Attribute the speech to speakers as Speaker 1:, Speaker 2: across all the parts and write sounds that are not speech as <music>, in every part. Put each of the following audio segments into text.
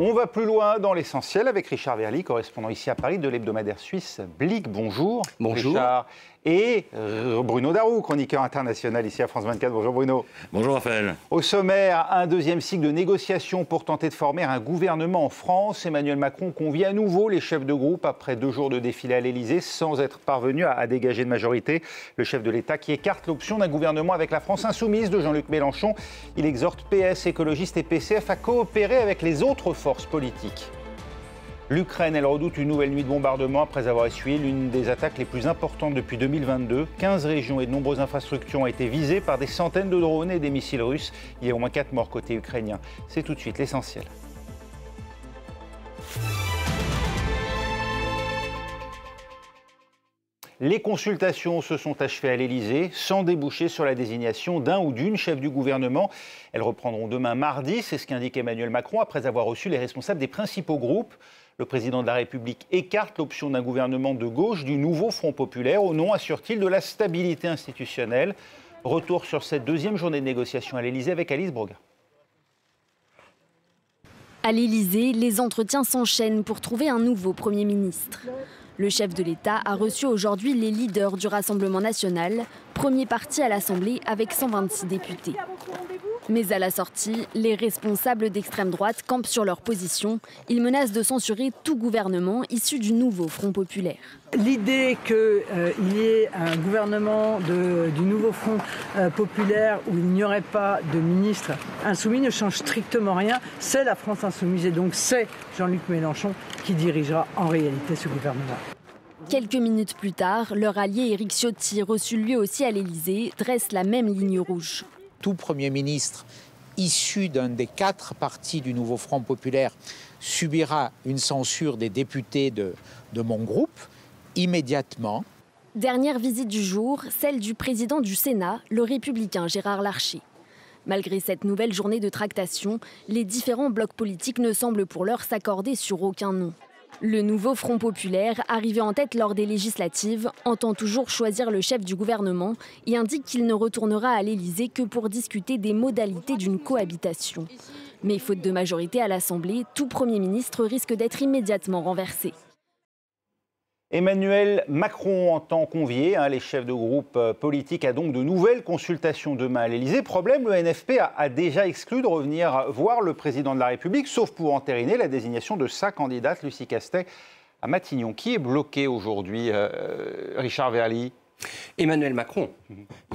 Speaker 1: On va plus loin dans l'essentiel avec Richard Verly, correspondant ici à Paris de l'hebdomadaire suisse Blick. Bonjour. Bonjour et euh, Bruno Darou, chroniqueur international ici à France 24. Bonjour Bruno.
Speaker 2: Bonjour Raphaël.
Speaker 1: Au sommaire, un deuxième cycle de négociations pour tenter de former un gouvernement en France. Emmanuel Macron convie à nouveau les chefs de groupe après deux jours de défilé à l'Elysée sans être parvenu à, à dégager de majorité. Le chef de l'État qui écarte l'option d'un gouvernement avec la France insoumise de Jean-Luc Mélenchon. Il exhorte PS, écologistes et PCF à coopérer avec les autres forces politiques. L'Ukraine, elle redoute une nouvelle nuit de bombardement après avoir essuyé l'une des attaques les plus importantes depuis 2022. 15 régions et de nombreuses infrastructures ont été visées par des centaines de drones et des missiles russes. Il y a au moins 4 morts côté ukrainien. C'est tout de suite l'essentiel. Les consultations se sont achevées à l'Elysée, sans déboucher sur la désignation d'un ou d'une chef du gouvernement. Elles reprendront demain mardi, c'est ce qu'indique Emmanuel Macron après avoir reçu les responsables des principaux groupes. Le président de la République écarte l'option d'un gouvernement de gauche du nouveau Front populaire au nom, assure-t-il, de la stabilité institutionnelle. Retour sur cette deuxième journée de négociation à l'Élysée avec Alice Broga.
Speaker 3: À l'Élysée, les entretiens s'enchaînent pour trouver un nouveau Premier ministre. Le chef de l'État a reçu aujourd'hui les leaders du Rassemblement national, premier parti à l'Assemblée avec 126 députés. Mais à la sortie, les responsables d'extrême droite campent sur leur position. Ils menacent de censurer tout gouvernement issu du nouveau Front populaire.
Speaker 4: L'idée qu'il euh, y ait un gouvernement du nouveau Front euh, populaire où il n'y aurait pas de ministre insoumis ne change strictement rien. C'est la France insoumise et donc c'est Jean-Luc Mélenchon qui dirigera en réalité ce gouvernement.
Speaker 3: Quelques minutes plus tard, leur allié Éric Ciotti, reçu lui aussi à l'Élysée, dresse la même ligne rouge
Speaker 1: tout Premier ministre issu d'un des quatre partis du nouveau Front populaire subira une censure des députés de, mon groupe immédiatement.
Speaker 3: Dernière visite du jour, celle du président du Sénat, le républicain Gérard Larcher. Malgré cette nouvelle journée de tractation, les différents blocs politiques ne semblent pour l'heure s'accorder sur aucun nom. Le nouveau Front populaire, arrivé en tête lors des législatives, entend toujours choisir le chef du gouvernement et indique qu'il ne retournera à l'Élysée que pour discuter des modalités d'une cohabitation. Mais faute de majorité à l'Assemblée, tout Premier ministre risque d'être immédiatement renversé.
Speaker 1: Emmanuel Macron en tant hein, les chefs de groupe euh, politique, a donc de nouvelles consultations demain à l'Elysée. Problème, le NFP a, déjà exclu de revenir voir le président de la République, sauf pour entériner la désignation de sa candidate, Lucie Castet, à
Speaker 5: Matignon. Qui est bloqué aujourd'hui, euh, euh, Richard Verly Emmanuel Macron,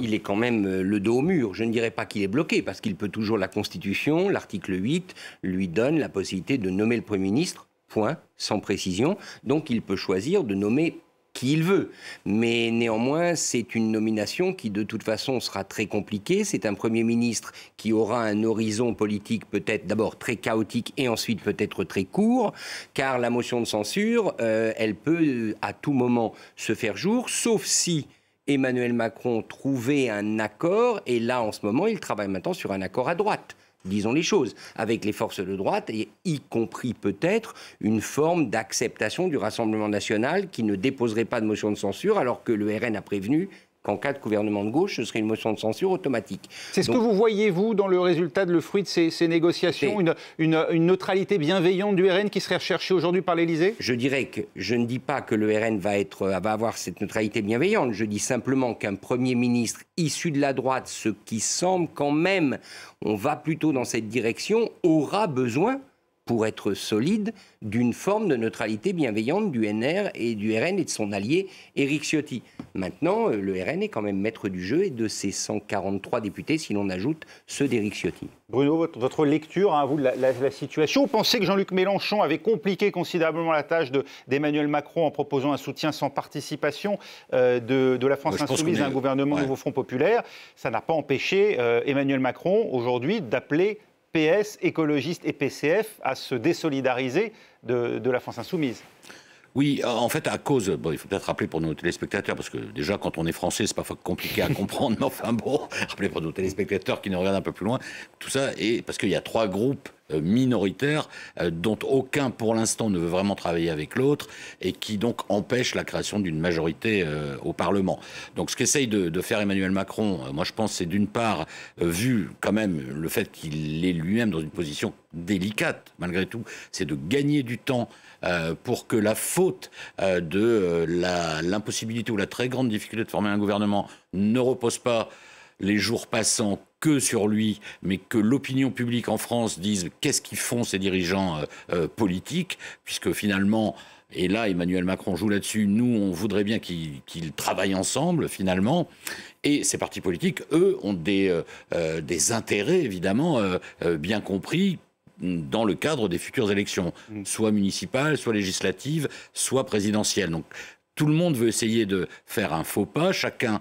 Speaker 5: il est quand même le dos au mur. Je ne dirais pas qu'il est bloqué, parce qu'il peut toujours la Constitution, l'article 8, lui donne la possibilité de nommer le Premier ministre point, sans précision. Donc il peut choisir de nommer qui il veut. Mais néanmoins, c'est une nomination qui, de toute façon, sera très compliquée. C'est un Premier ministre qui aura un horizon politique peut-être d'abord très chaotique et ensuite peut-être très court, car la motion de censure, euh, elle peut à tout moment se faire jour, sauf si... Emmanuel Macron trouvait un accord, et là en ce moment, il travaille maintenant sur un accord à droite disons les choses, avec les forces de droite, et y compris peut-être une forme d'acceptation du Rassemblement national qui ne déposerait pas de motion de censure alors que le RN a prévenu qu'en cas de gouvernement de gauche, ce serait une motion de censure automatique. C'est ce que vous
Speaker 1: voyez, vous, dans le résultat de le fruit de ces, négociations,
Speaker 5: une, neutralité bienveillante du RN qui serait recherchée aujourd'hui par l'Élysée Je dirais que je ne dis pas que le RN euh, va avoir cette neutralité bienveillante, je dis simplement qu'un Premier ministre issu de la droite, ce qui semble quand même, on va plutôt dans cette direction, aura besoin pour être solide, d'une forme de neutralité bienveillante du NR et du RN et de son allié Éric Ciotti. Maintenant, euh, le RN est quand même maître du jeu et de ses 143 députés, si l'on ajoute ceux d'Éric Ciotti. Bruno, votre, lecture,
Speaker 1: à hein, vous, de la, situation, pensez que Jean-Luc Mélenchon avait compliqué considérablement la tâche d'Emmanuel Macron en proposant un soutien sans participation euh, de, la France insoumise à un gouvernement nouveau Front populaire. Ça n'a pas empêché euh, Emmanuel Macron aujourd'hui d'appeler PS, écologistes et PCF à se désolidariser de, de la France insoumise.
Speaker 2: Oui, en fait, à cause, bon, il faut peut-être rappeler pour nos téléspectateurs, parce que déjà, quand on est français, c'est parfois compliqué à <laughs> comprendre, mais enfin bon, <laughs> rappeler pour nos téléspectateurs qui nous regardent un peu plus loin, tout ça, et parce qu'il y a trois groupes euh, minoritaire euh, dont aucun pour l'instant ne veut vraiment travailler avec l'autre et qui donc empêche la création d'une majorité euh, au Parlement. Donc ce qu'essaye de, faire Emmanuel Macron, moi je pense c'est d'une part, vu quand même le fait qu'il est lui-même dans une position délicate malgré tout, c'est de gagner du temps pour que la faute de l'impossibilité ou la très grande difficulté de former un gouvernement ne repose pas les jours passants que sur lui, mais que l'opinion publique en France dise qu'est-ce qu'ils font ces dirigeants euh, euh, politiques, puisque finalement, et là Emmanuel Macron joue là-dessus, nous on voudrait bien qu'ils travaillent ensemble finalement, et ces partis politiques, eux, ont des, euh, des intérêts évidemment bien compris dans le cadre des futures élections, mm. soit municipales, soit législatives, soit présidentielles. Donc tout le monde veut essayer de faire un faux pas, chacun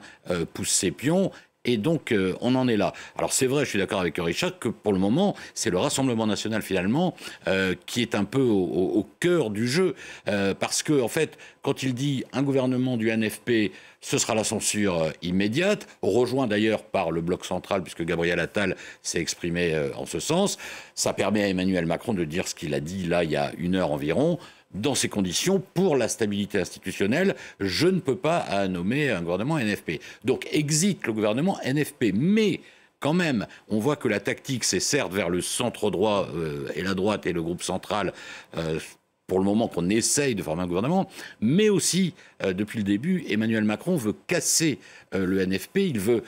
Speaker 2: pousse ses pions, et donc, euh, on en est là. Alors, c'est vrai, je suis d'accord avec Richard, que pour le moment, c'est le Rassemblement national, finalement, euh, qui est un peu au, cœur du jeu. Euh, parce que, en fait, quand il dit un gouvernement du NFP, ce sera la censure immédiate, rejoint d'ailleurs par le bloc central, puisque Gabriel Attal s'est exprimé en ce sens. Ça permet à Emmanuel Macron de dire ce qu'il a dit là, il y a une heure environ dans ces conditions, pour la stabilité institutionnelle, je ne peux pas nommer un gouvernement NFP. Donc exit le gouvernement NFP. Mais quand même, on voit que la tactique, c'est certes vers le centre droit euh, et la droite et le groupe central. Euh, pour le moment qu'on essaye de former un gouvernement, mais aussi, euh, depuis le début, Emmanuel Macron veut casser le NFP, il veut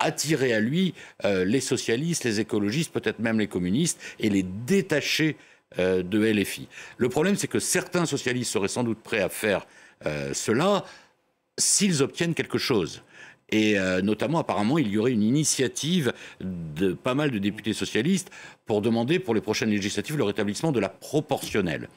Speaker 2: attirer à lui les socialistes, les écologistes, peut-être même les communistes, et les détacher euh, de LFI. Le problème, c'est que certains socialistes seraient sans doute prêts à faire euh, cela s'ils obtiennent quelque chose. Et euh, notamment, apparemment, il y aurait une initiative de pas mal de députés socialistes pour demander pour les prochaines législatives le rétablissement de la proportionnelle.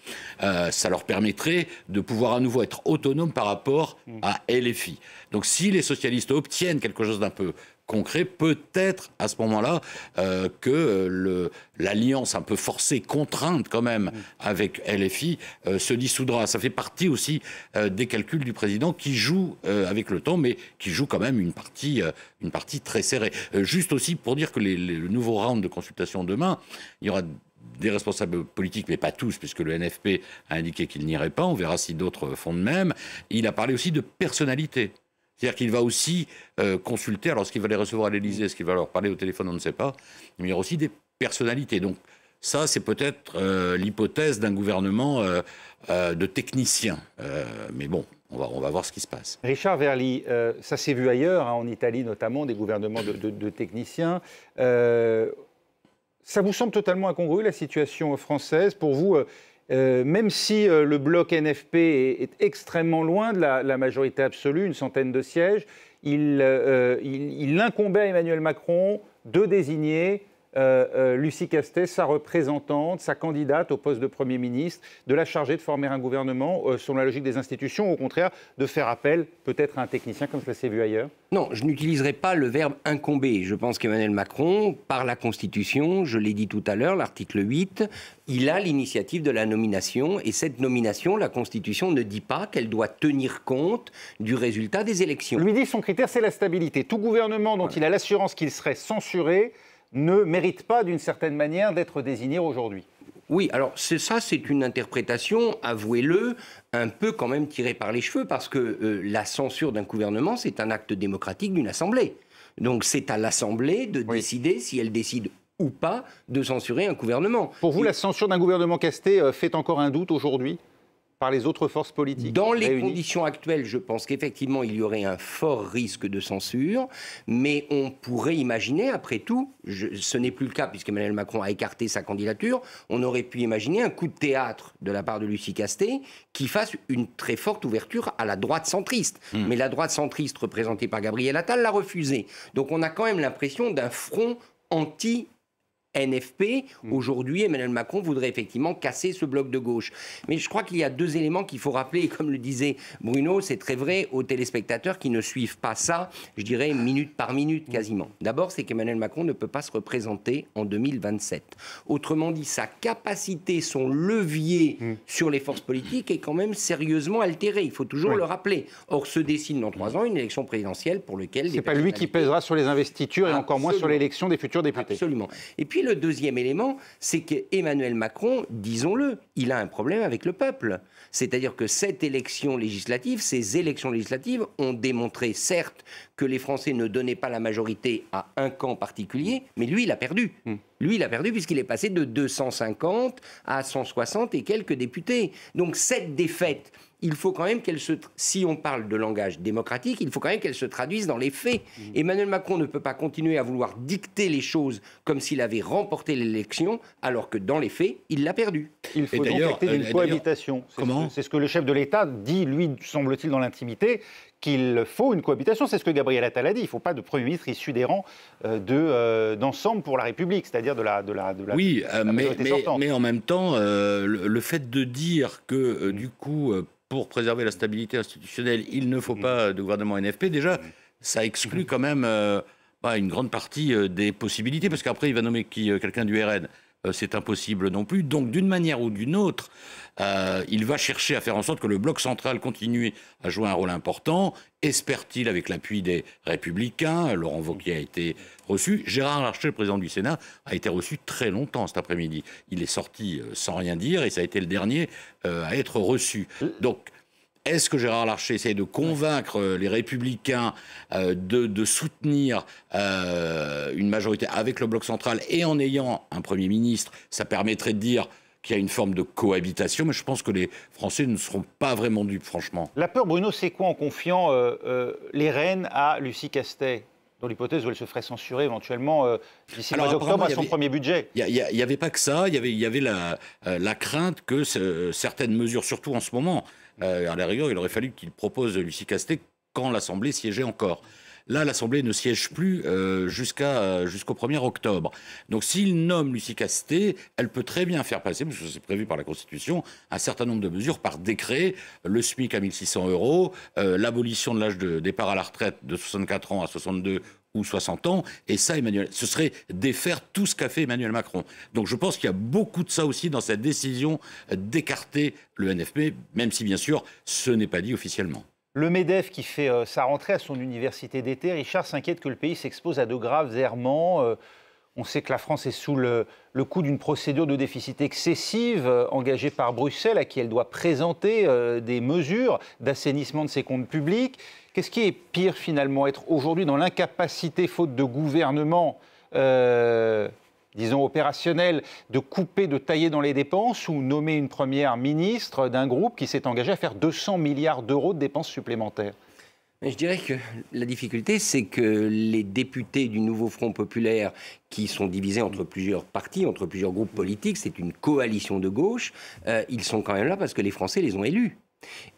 Speaker 2: ça leur permettrait de pouvoir à nouveau être autonomes par rapport à LFI. Donc si les socialistes obtiennent quelque chose d'un peu concret, peut-être à ce moment-là euh, que euh, l'alliance un peu forcée, contrainte quand même mm. avec LFI, euh, se dissoudra. Ça fait partie aussi des calculs du président qui joue avec le temps, mais qui joue quand même une partie, une partie très serrée. juste aussi pour dire que le nouveau round de consultation demain, il y aura des responsables politiques, mais pas tous, puisque le NFP a indiqué qu'il n'irait pas. On verra si d'autres font de même. Il a parlé aussi de personnalité. C'est-à-dire qu'il va aussi euh, consulter, alors ce qu'il va les recevoir à l'Élysée, ce qu'il va leur parler au téléphone, on ne sait pas, mais il y aura aussi des personnalités. Donc ça, c'est peut-être euh, l'hypothèse d'un gouvernement euh, de techniciens. mais bon, on va, on va, voir ce qui se passe.
Speaker 1: Richard Verli, ça s'est vu ailleurs, hein, en Italie notamment, des gouvernements de, techniciens. ça vous semble totalement incongru, la situation française Pour vous, euh, même si euh, le bloc NFP est, extrêmement loin de la, majorité absolue, une centaine de sièges, il, euh, il incombait à Emmanuel Macron de désigner euh, euh, Lucie Castet, sa représentante, sa candidate au poste de Premier ministre, de la charger de former un gouvernement euh, selon la logique des institutions, ou au contraire de faire appel peut-être à un technicien comme cela s'est vu ailleurs
Speaker 5: Non, je n'utiliserai pas le verbe incomber. Je pense qu'Emmanuel Macron, par la Constitution, je l'ai dit tout à l'heure, l'article 8, il a l'initiative de la nomination, et cette nomination, la Constitution ne dit pas qu'elle doit tenir compte du résultat des élections. Lui dit son critère, c'est la stabilité. Tout
Speaker 1: gouvernement dont il a l'assurance qu'il serait censuré, ne mérite pas d'une certaine manière d'être désigné
Speaker 5: aujourd'hui. Oui, alors ça, c'est une interprétation, avouez-le, un peu quand même tirée par les cheveux, parce que euh, la censure d'un gouvernement, c'est un acte démocratique d'une assemblée. Donc c'est à l'assemblée de décider si elle décide ou pas de censurer un
Speaker 1: gouvernement. Pour vous, la censure d'un gouvernement casté euh, fait encore un doute aujourd'hui par les autres forces politiques.
Speaker 5: Dans les conditions actuelles, je pense qu'effectivement, il y aurait un fort risque de censure, mais on pourrait imaginer, après tout, ce n'est plus le cas puisque Emmanuel Macron a écarté sa candidature, on aurait pu imaginer un coup de théâtre de la part de Lucie Casté qui fasse une très forte ouverture à la droite centriste. Hmm. Mais la droite centriste représentée par Gabriel Attal l'a refusée. Donc on a quand même l'impression d'un front anti NFP. Mm. Aujourd'hui, Emmanuel Macron voudrait effectivement casser ce bloc de gauche. Mais je crois qu'il y a deux éléments qu'il faut rappeler, et comme le disait Bruno, c'est très vrai aux téléspectateurs qui ne suivent pas ça, je dirais minute par minute mm. quasiment. D'abord, c'est qu'Emmanuel Macron ne peut pas se représenter en 2027. Autrement dit, sa capacité, son levier mm. sur les forces politiques est quand même sérieusement altéré. Il faut toujours le rappeler. Or, se dessine dans trois ans une élection présidentielle pour laquelle... C'est pas lui qui pèsera sur les investitures et encore moins sur l'élection des futurs députés. Absolument. Et puis, et le deuxième élément, c'est qu'Emmanuel Macron, disons-le, il a un problème avec le peuple. C'est-à-dire que cette élection législative, ces élections législatives ont démontré, certes, que les Français ne donnaient pas la majorité à un camp particulier, mais lui, il a perdu. Hmm. Lui, il a perdu puisqu'il est passé de 250 à 160 et quelques députés. Donc cette défaite il faut quand même qu'elle se. Si on parle de langage démocratique, il faut quand même qu'elle se traduise dans les faits. Mmh. Emmanuel Macron ne peut pas continuer à vouloir dicter les choses comme s'il avait remporté l'élection, alors que dans les faits, il l'a perdue. Il faut donc euh, une cohabitation.
Speaker 1: Comment C'est ce, que le chef de l'État dit, lui, semble-t-il, dans l'intimité qu'il faut une cohabitation. C'est ce que Gabriel Attal a dit. Il ne faut pas de Premier ministre issu des rangs euh, euh, d'ensemble pour la République, c'est-à-dire de la, de la, de la Oui, mais,
Speaker 2: mais, en même temps, le, fait de dire que, du coup, pour préserver la stabilité institutionnelle, il ne faut pas de gouvernement NFP, déjà, ça exclut quand même euh, bah, une grande partie euh, des possibilités, parce qu'après, il va nommer qui euh, Quelqu'un du RN. Euh, c'est impossible non plus. Donc, d'une manière ou d'une autre, euh, il va chercher à faire en sorte que le bloc central continue à jouer un rôle important. Espère-t-il, avec l'appui des Républicains, Laurent Wauquiez a été reçu. Gérard Larcher, président du Sénat, a été reçu très longtemps cet après-midi. Il est sorti euh, sans rien dire et ça a été le dernier à être reçu. Donc, est-ce que Gérard Larcher essaie de convaincre euh, les républicains euh, de, soutenir euh, une majorité avec le bloc central et en ayant un Premier ministre Ça permettrait de dire qu'il y a une forme de cohabitation, mais je pense que les Français ne seront pas vraiment dupes, franchement.
Speaker 1: La peur, Bruno, c'est quoi en confiant les rênes à Lucie Castet dans l'hypothèse où elle se ferait censurer éventuellement d'ici le à son
Speaker 2: premier budget. Il n'y avait pas que ça, il y avait, la, crainte que certaines mesures, surtout en ce moment, euh, à la rigueur, il aurait fallu qu'il propose Lucie Castet quand l'Assemblée siégeait encore. Là, l'Assemblée ne siège plus euh, euh, jusqu'au 1er octobre. Donc, s'il nomme Lucie Casté, elle peut très bien faire passer, parce que c'est prévu par la Constitution, un certain nombre de mesures par décret. Le SMIC à 1600 euros, euh, l'abolition de l'âge de départ à la retraite de 64 ans à 62 ou 60 ans, et ça, Emmanuel, ce serait défaire tout ce qu'a fait Emmanuel Macron. Donc je pense qu'il y a beaucoup de ça aussi dans cette décision d'écarter le NFP, même si bien sûr ce n'est pas dit officiellement.
Speaker 1: Le MEDEF qui fait euh, sa rentrée à son université d'été, Richard s'inquiète que le pays s'expose à de graves errements. Euh, on sait que la France est sous le, coup d'une procédure de déficit excessive euh, engagée par Bruxelles, à qui elle doit présenter des mesures d'assainissement de ses comptes publics. Qu'est-ce qui est pire finalement Être aujourd'hui dans l'incapacité, faute de gouvernement, disons, opérationnel de couper, de tailler dans les dépenses ou nommer une première ministre d'un groupe qui s'est engagé à faire 200
Speaker 5: milliards d'euros de dépenses supplémentaires je dirais que la difficulté, c'est que les députés du nouveau Front populaire, qui sont divisés entre plusieurs partis, entre plusieurs groupes politiques, c'est une coalition de gauche, euh, ils sont quand même là parce que les Français les ont élus.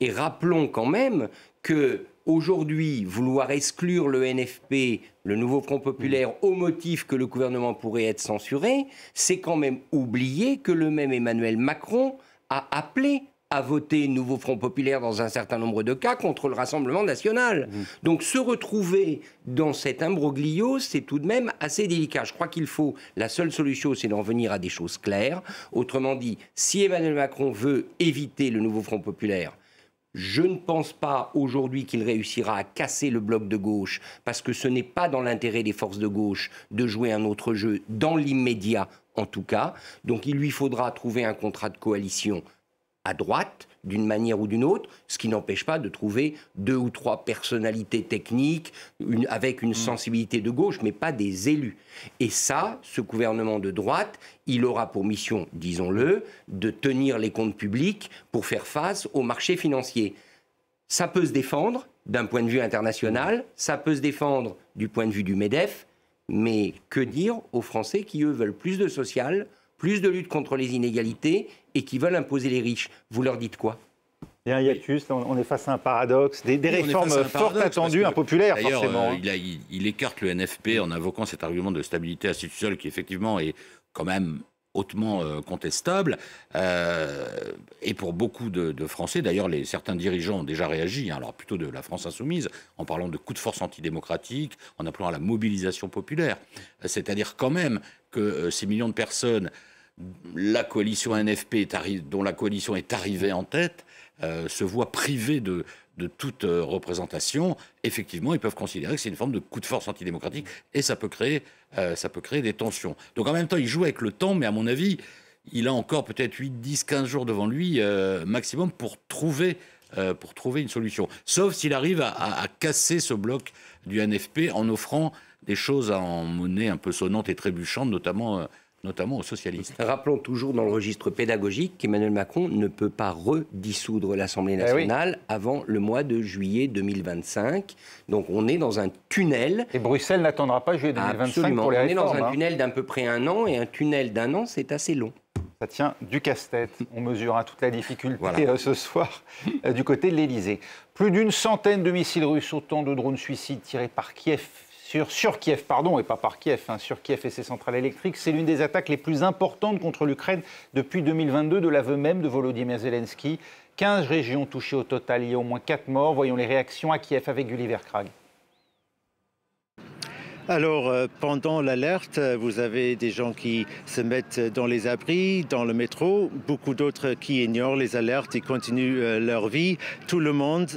Speaker 5: Et rappelons quand même que aujourd'hui vouloir exclure le NFP, le nouveau Front populaire, mmh. au motif que le gouvernement pourrait être censuré, c'est quand même oublier que le même Emmanuel Macron a appelé à voter Nouveau Front Populaire dans un certain nombre de cas contre le Rassemblement national. Mmh. Donc se retrouver dans cet imbroglio, c'est tout de même assez délicat. Je crois qu'il faut, la seule solution, c'est d'en venir à des choses claires. Autrement dit, si Emmanuel Macron veut éviter le Nouveau Front Populaire, je ne pense pas aujourd'hui qu'il réussira à casser le bloc de gauche, parce que ce n'est pas dans l'intérêt des forces de gauche de jouer un autre jeu, dans l'immédiat en tout cas. Donc il lui faudra trouver un contrat de coalition à droite d'une manière ou d'une autre, ce qui n'empêche pas de trouver deux ou trois personnalités techniques avec une mm. sensibilité de gauche, mais pas des élus. Et ça, ce gouvernement de droite, il aura pour mission, disons-le, de tenir les comptes publics pour faire face au marché financier. Ça peut se défendre d'un point de vue international, ça peut se défendre du point de vue du MEDEF, mais que dire aux Français qui, eux, veulent plus de social, plus de lutte contre les inégalités et qui veulent imposer les riches. Vous leur dites quoi il y a un
Speaker 1: on est face à un paradoxe,
Speaker 5: des, réformes fortement attendues, impopulaires forcément.
Speaker 2: D'ailleurs, euh, il, écarte le NFP en invoquant cet argument de stabilité institutionnelle qui effectivement est quand même hautement euh, contestable. Euh, et pour beaucoup de, Français, d'ailleurs certains dirigeants ont déjà réagi, hein, alors plutôt de la France insoumise, en parlant de coups de force antidémocratique, en appelant à la mobilisation populaire. C'est-à-dire quand même que ces millions de personnes la coalition NFP, dont la coalition est arrivée en tête, euh, se voit privée de, de toute euh, représentation, effectivement, ils peuvent considérer que c'est une forme de coup de force antidémocratique et ça peut, créer, euh, ça peut créer des tensions. Donc en même temps, il joue avec le temps, mais à mon avis, il a encore peut-être 8, 10, 15 jours devant lui maximum pour trouver, pour trouver une solution. Sauf s'il arrive à, à casser ce bloc du NFP en offrant des choses en monnaie un peu sonnante et trébuchante, notamment notamment aux socialistes. <laughs> Rappelons
Speaker 5: toujours dans le registre pédagogique qu'Emmanuel Macron ne peut pas redissoudre l'Assemblée eh nationale avant le mois de juillet 2025. Donc on est dans un tunnel. Et Bruxelles n'attendra pas juillet 2025 On est dans un hein. tunnel d'un peu près un an, et un tunnel d'un an, c'est assez long. Ça tient du casse-tête. On mesurera toute la difficulté
Speaker 1: euh, ce soir euh, du côté de l'Elysée. Plus d'une centaine de missiles russes, autant de drones suicides tirés par Kiev sur, Kiev, pardon, et pas par Kiev, hein, sur Kiev et ses centrales électriques. C'est l'une des attaques les plus importantes contre l'Ukraine depuis 2022, de l'aveu même de Volodymyr Zelensky. 15 régions touchées au total, il y a au moins 4 morts. Voyons les réactions à Kiev avec Gulliver Krag.
Speaker 4: Alors, euh, pendant l'alerte, euh, vous avez des gens qui se mettent dans les abris, dans le métro, beaucoup d'autres qui ignorent les alertes et continuent euh, leur vie. Tout le monde,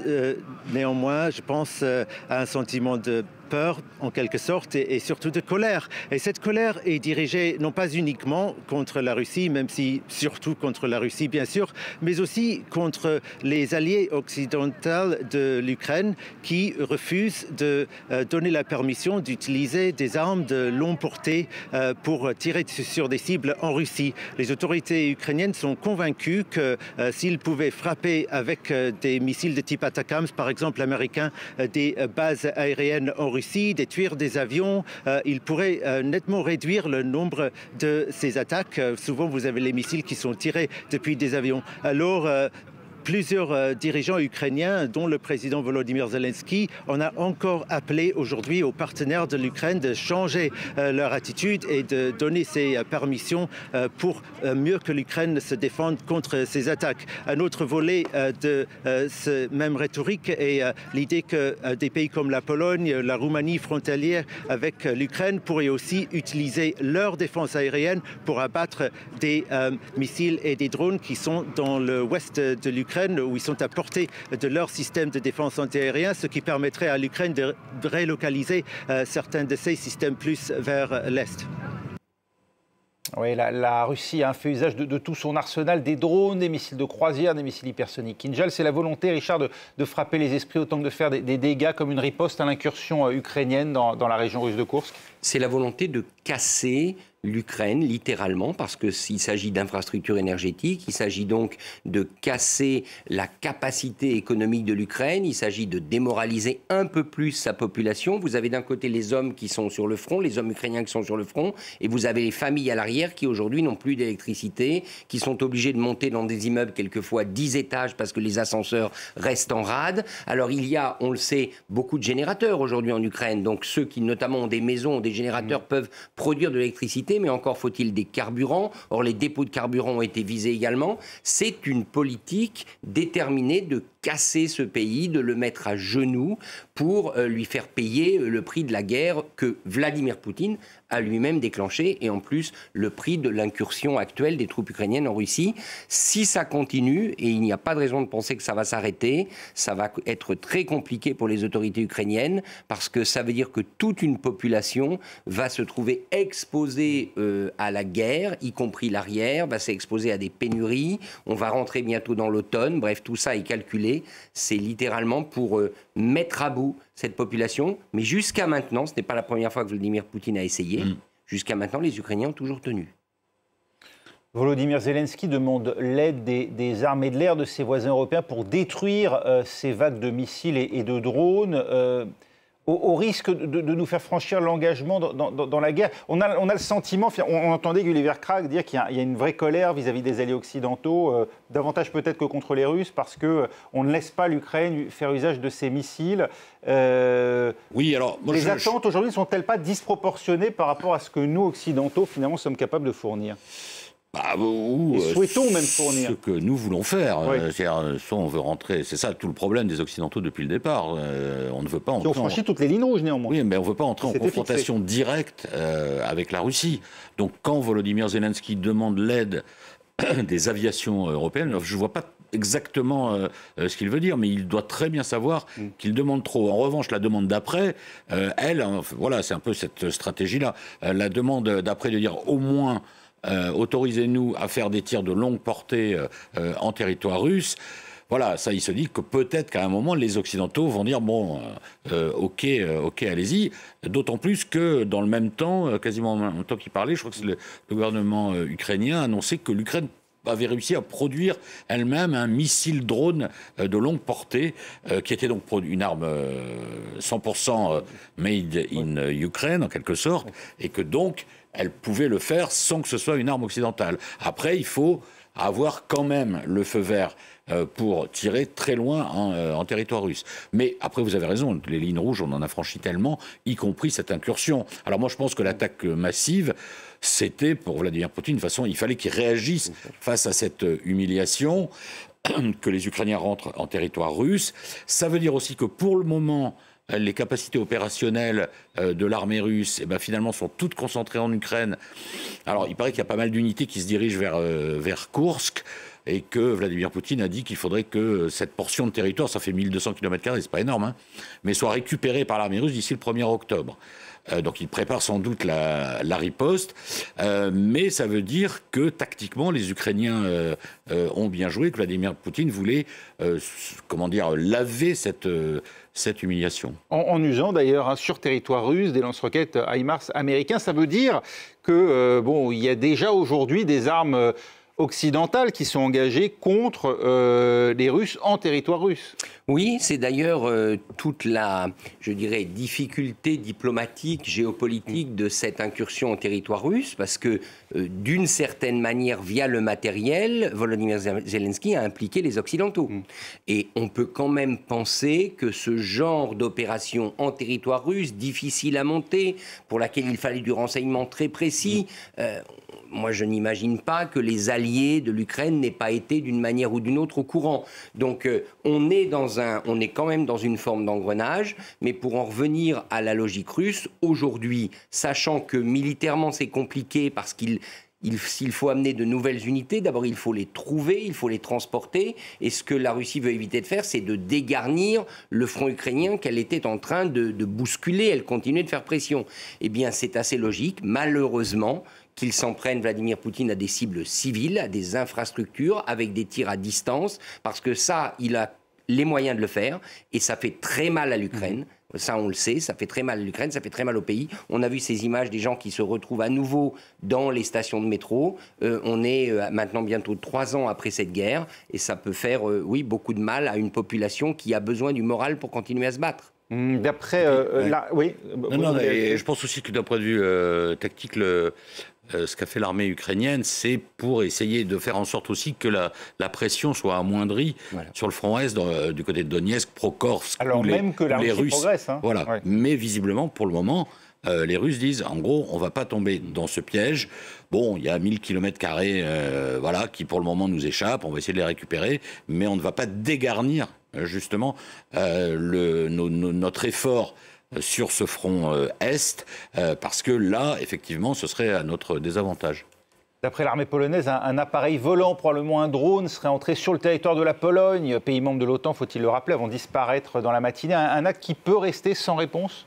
Speaker 4: néanmoins, je pense, a un sentiment de peur en quelque sorte et, surtout de colère. Et cette colère est dirigée non pas uniquement contre la Russie, même si surtout contre la Russie bien sûr, mais aussi contre les alliés occidentaux de l'Ukraine qui refusent de euh, donner la permission d'utiliser des armes de longue portée euh, pour tirer sur des cibles en Russie. Les autorités ukrainiennes sont convaincues que euh, s'ils pouvaient frapper avec des missiles de type Atacams, par exemple américain, des bases aériennes en Russie, détruire des avions, euh, il pourrait euh, nettement réduire le nombre de ces attaques. Euh, souvent, vous avez les missiles qui sont tirés depuis des avions. Alors, plusieurs euh, dirigeants ukrainiens, dont le président Volodymyr Zelensky, en a encore appelé aujourd'hui aux partenaires de l'Ukraine de changer euh, leur attitude et de donner ces euh, permissions pour mieux que l'Ukraine se défende contre ces attaques. Un autre volet de ce même rhétorique est l'idée que des pays comme la Pologne, la Roumanie frontalière avec l'Ukraine pourraient aussi utiliser leur défense aérienne pour abattre des missiles et des drones qui sont dans le ouest de l'Ukraine où ils sont à portée de leur système de défense antiaérien, ce qui permettrait à l'Ukraine de relocaliser euh, certains de ces systèmes plus vers l'Est. Oui, la, Russie a fait
Speaker 1: usage de, tout son arsenal, des drones, des missiles de croisière, des missiles hypersoniques. Kinjal, c'est la volonté, Richard, de, frapper les esprits autant que de faire des, dégâts comme une riposte à l'incursion euh, ukrainienne dans, dans la région
Speaker 5: russe de Koursk c'est la volonté de casser l'Ukraine, littéralement, parce qu'il s'agit d'infrastructures énergétiques, il s'agit donc de casser la capacité économique de l'Ukraine, il s'agit de démoraliser un peu plus sa population. Vous avez d'un côté les hommes qui sont sur le front, les hommes ukrainiens qui sont sur le front, et vous avez les familles à l'arrière qui aujourd'hui n'ont plus d'électricité, qui sont obligées de monter dans des immeubles quelquefois 10 étages parce que les ascenseurs restent en rade. Alors il y a, on le sait, beaucoup de générateurs aujourd'hui en Ukraine, donc ceux qui notamment ont des maisons, ont des générateurs mm. peuvent produire de l'électricité, mais encore faut-il des carburants. Or, les dépôts de carburant ont été visés également. C'est une politique déterminée de casser ce pays, de le mettre à genoux pour euh, lui faire payer euh, le prix de la guerre que Vladimir Poutine a lui-même déclenché et en plus le prix de l'incursion actuelle des troupes ukrainiennes en Russie. Si ça continue, et il n'y a pas de raison de penser que ça va s'arrêter, ça va être très compliqué pour les autorités ukrainiennes parce que ça veut dire que toute une population va se trouver exposée euh, à la guerre, y compris l'arrière, va s'exposer à des pénuries, on va rentrer bientôt dans l'automne, bref, tout ça est calculé c'est littéralement pour euh, mettre à bout cette population. Mais jusqu'à maintenant, ce n'est pas la première fois que Vladimir Poutine a essayé. Mm. Jusqu'à maintenant, les Ukrainiens ont toujours tenu.
Speaker 1: Volodymyr Zelensky demande l'aide des, armées de l'air de ses voisins européens pour détruire euh, ces vagues de missiles et, de drones. Euh, au, risque de, nous faire franchir l'engagement dans, la guerre. On a, on a le sentiment, on, entendait Gulliver Krag dire qu'il y, a une vraie colère vis-à-vis des alliés occidentaux, euh, davantage peut-être que contre les Russes, parce qu'on euh, on ne laisse pas l'Ukraine faire usage de ses missiles. Euh, oui, alors... les attentes aujourd'hui ne sont-elles pas disproportionnées par rapport à ce que nous, occidentaux, finalement, sommes capables de fournir bah,
Speaker 3: euh, même fournir. Ce
Speaker 2: que nous voulons faire. Euh, cest euh, on veut rentrer, c'est ça tout le problème des Occidentaux depuis le départ. on ne veut pas entrer. on franchit en... toutes les lignes rouges néanmoins. mais on veut pas entrer en confrontation directe avec la Russie. Donc quand Volodymyr Zelensky demande l'aide <clears throat> des aviations européennes, je ne vois pas exactement ce qu'il veut dire, mais il doit très bien savoir mm. qu'il demande trop. En revanche, la demande d'après, elle, hein, voilà, c'est un peu cette stratégie-là. la demande d'après de dire au moins euh, autorisez-nous à faire des tirs de longue portée euh, euh, en territoire russe. Voilà, ça, il se dit que peut-être qu'à un moment, les Occidentaux vont dire bon, ok, ok, allez-y. D'autant plus que dans le même temps, quasiment en même temps qu'il parlait, je crois que le, le, gouvernement ukrainien a annoncé que l'Ukraine avait réussi à produire elle-même un missile drone de longue portée, qui était donc une arme 100% made in Ukraine, en quelque sorte, et que donc elle pouvait le faire sans que ce soit une arme occidentale. Après, il faut avoir quand même le feu vert euh, pour tirer très loin hein, euh, en, territoire russe. Mais après, vous avez raison, les lignes rouges, on en a franchi tellement, y compris cette incursion. Alors moi, je pense que l'attaque massive, c'était pour Vladimir Poutine, de façon, il fallait qu'il réagisse face à cette euh, humiliation, <clears throat> que les Ukrainiens rentrent en territoire russe. Ça veut dire aussi que pour le moment, euh, les capacités opérationnelles euh, de l'armée russe, eh ben, finalement, sont toutes concentrées en Ukraine. Alors, il paraît qu'il y a pas mal d'unités qui se dirigent vers, euh, vers Kursk et que Vladimir Poutine a dit qu'il faudrait que cette portion de territoire, ça fait 1200 km, c'est pas énorme, hein, mais soit récupérée par l'armée russe d'ici le 1er octobre. Euh, donc il prépare sans doute la, riposte, euh, mais ça veut dire que tactiquement les Ukrainiens euh, ont bien joué, que Vladimir Poutine voulait, comment dire, laver cette cette humiliation.
Speaker 1: En, usant d'ailleurs hein, sur territoire russe des lance-roquettes HIMARS américains, ça veut dire que bon, il y a déjà aujourd'hui des armes occidentales qui sont engagées contre euh, les Russes en territoire russe.
Speaker 5: Oui, c'est d'ailleurs euh, toute la, je dirais, difficulté diplomatique, géopolitique de cette incursion en territoire russe, parce que euh, d'une certaine manière, via le matériel, Volodymyr Zelensky a impliqué les Occidentaux. Mm. Et on peut quand même penser que ce genre d'opération en territoire russe, difficile à monter, pour laquelle il fallait du renseignement très précis, mm moi, je n'imagine pas que les alliés de l'Ukraine n'aient pas été d'une manière ou d'une autre au courant. Donc, euh, on est dans un, on est quand même dans une forme d'engrenage. Mais pour en revenir à la logique russe, aujourd'hui, sachant que militairement c'est compliqué parce qu'il s'il faut amener de nouvelles unités, d'abord il faut les trouver, il faut les transporter. Et ce que la Russie veut éviter de faire, c'est de dégarnir le front ukrainien qu'elle était en train de, de bousculer. Elle continuait de faire pression. Eh bien, c'est assez logique. Malheureusement, qu'il s'en prenne, Vladimir Poutine, à des cibles civiles, à des infrastructures, avec des tirs à distance, parce que ça, il a les moyens de le faire, et ça fait très mal à l'Ukraine. Mhm. Ça, on le sait, ça fait très mal à l'Ukraine, ça fait très mal au pays. On a vu ces images des gens qui se retrouvent à nouveau dans les stations de métro. Euh, on est euh, maintenant bientôt trois ans après cette guerre, et ça peut faire, euh, oui, beaucoup de mal à une population qui a besoin du moral pour continuer à se battre. Hmm, d'après, oui. je pense
Speaker 2: aussi que d'un point de vue tactique, le, euh, ce qu'a fait l'armée ukrainienne, c'est pour essayer de faire en sorte aussi que la, pression soit amoindrie sur le front Est, euh, du côté de Donetsk, Prokhorovsk, Alors les, même que les Russes. Progresse, hein. Voilà. Mais visiblement, pour le moment, euh, les Russes disent, en gros, on ne va pas tomber dans ce piège. Bon, il y a 1000 km carrés, voilà, qui pour le moment nous échappent. On va essayer de les récupérer, mais on ne va pas dégarnir justement notre effort euh, sur ce front euh, Est, euh, parce que là, effectivement, ce serait à notre désavantage.
Speaker 1: D'après l'armée polonaise, un, appareil volant, probablement un drone, serait entré sur le territoire de la Pologne, pays membre de l'OTAN, faut-il le rappeler, avant de disparaître dans la matinée. Un, acte qui peut rester sans réponse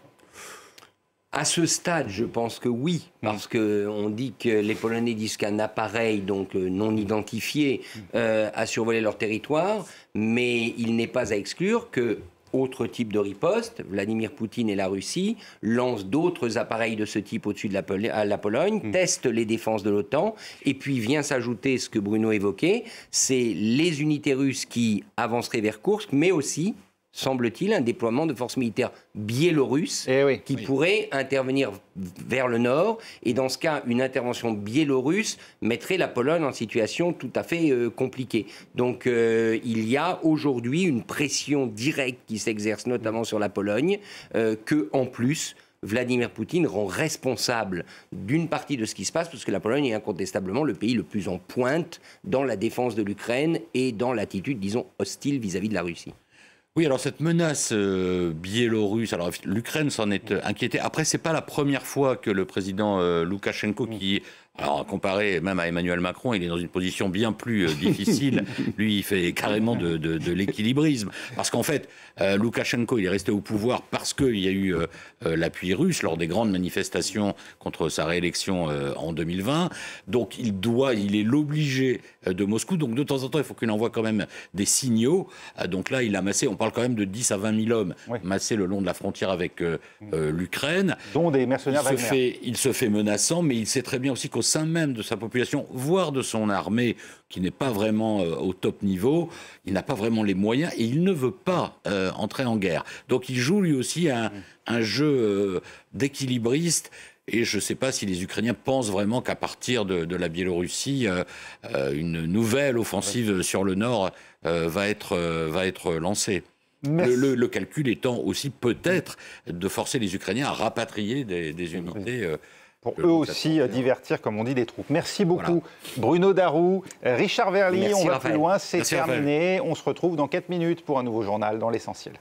Speaker 5: à ce stade, je pense que oui, mm. parce qu'on dit que les Polonais disent qu'un appareil donc non identifié mm. a survolé leur territoire, mais il n'est pas à exclure que autre type de riposte. Vladimir Poutine et la Russie lancent d'autres appareils de ce type au-dessus de la, Pologne, mm. testent les défenses de l'OTAN, et puis vient s'ajouter ce que Bruno évoquait, c'est les unités russes qui avanceraient vers Kursk, mais aussi semble-t-il, un déploiement de forces militaires biélorusses eh qui pourrait intervenir vers le nord. Et dans ce cas, une intervention biélorusse mettrait la Pologne en situation tout à fait euh, compliquée. Donc euh, il y a aujourd'hui une pression directe qui s'exerce notamment sur la Pologne, euh, que en plus... Vladimir Poutine rend responsable d'une partie de ce qui se passe, parce que la Pologne est incontestablement le pays le plus en pointe dans la défense de l'Ukraine et dans l'attitude, disons, hostile vis à -vis de la Russie.
Speaker 2: Oui, alors cette menace euh, biélorusse, alors l'Ukraine s'en est euh, inquiétée. Après, c'est pas la première fois que le président euh, Loukachenko, mm. qui alors, comparé même à Emmanuel Macron, il est dans une position bien plus euh, difficile. <laughs> Lui, il fait carrément de, l'équilibrisme. Parce qu'en fait, euh, Loukachenko, il est resté au pouvoir parce qu'il y a eu euh, l'appui russe lors des grandes manifestations contre sa réélection en 2020. Donc, il doit, il est l'obligé de Moscou. Donc, de temps en temps, il faut qu'il envoie quand même des signaux. donc là, il a massé, on parle quand même de 10 à 20 000 hommes massés le long de la frontière avec l'Ukraine. Dont des mercenaires il se, fait, il se fait menaçant, mais il sait très bien aussi au sein même de sa population, voire de son armée, qui n'est pas vraiment euh, au top niveau, il n'a pas vraiment les moyens et il ne veut pas euh, entrer en guerre. Donc il joue lui aussi un, jeu euh, d'équilibriste. Et je ne sais pas si les Ukrainiens pensent vraiment qu'à partir de, la Biélorussie, une nouvelle offensive sur le nord va, être, va être lancée. Le, calcul étant aussi peut-être de forcer les Ukrainiens à rapatrier des, unités pour eux aussi
Speaker 1: euh, divertir, comme on dit, des troupes. Merci beaucoup, Bruno Darou, euh, Richard Verly. on va plus loin, c'est terminé. On se retrouve dans 4 minutes pour un nouveau journal dans l'essentiel.